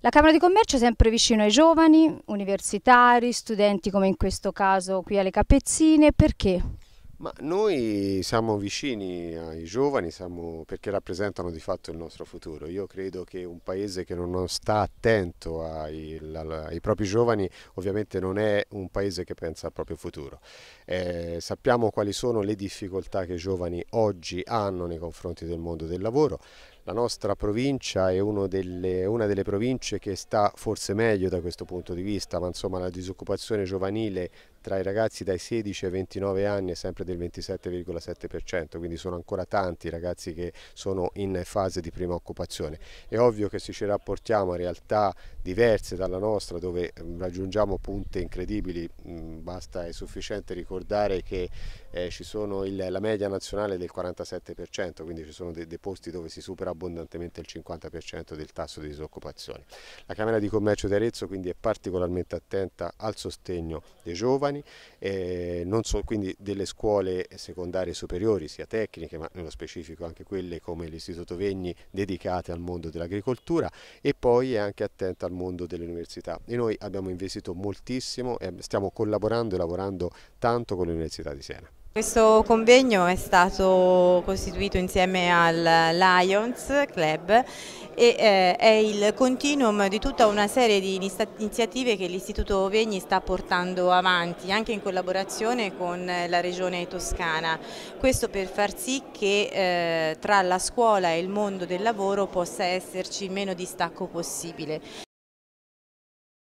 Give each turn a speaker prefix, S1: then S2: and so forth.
S1: La Camera di Commercio è sempre vicino ai giovani, universitari, studenti come in questo caso qui alle Capezzine, perché?
S2: Ma noi siamo vicini ai giovani siamo, perché rappresentano di fatto il nostro futuro. Io credo che un paese che non sta attento ai, ai propri giovani ovviamente non è un paese che pensa al proprio futuro. Eh, sappiamo quali sono le difficoltà che i giovani oggi hanno nei confronti del mondo del lavoro. La nostra provincia è delle, una delle province che sta forse meglio da questo punto di vista, ma insomma la disoccupazione giovanile tra i ragazzi dai 16 ai 29 anni è sempre del 27,7%, quindi sono ancora tanti i ragazzi che sono in fase di prima occupazione. È ovvio che se ci rapportiamo a realtà diverse dalla nostra dove mm, raggiungiamo punte incredibili, mm, basta è sufficiente ricordare che eh, ci sono il, la media nazionale del 47%, quindi ci sono dei, dei posti dove si supera abbondantemente il 50% del tasso di disoccupazione. La Camera di Commercio di Arezzo quindi è particolarmente attenta al sostegno dei giovani, eh, non so, quindi delle scuole secondarie superiori, sia tecniche ma nello specifico anche quelle come l'Istituto Vegni dedicate al mondo dell'agricoltura e poi è anche attenta al mondo delle università. E noi abbiamo investito moltissimo e stiamo collaborando e lavorando tanto con l'Università di Siena.
S3: Questo convegno è stato costituito insieme al Lions Club e eh, è il continuum di tutta una serie di iniziative che l'Istituto Vegni sta portando avanti anche in collaborazione con la Regione Toscana. Questo per far sì che eh, tra la scuola e il mondo del lavoro possa esserci il meno distacco possibile.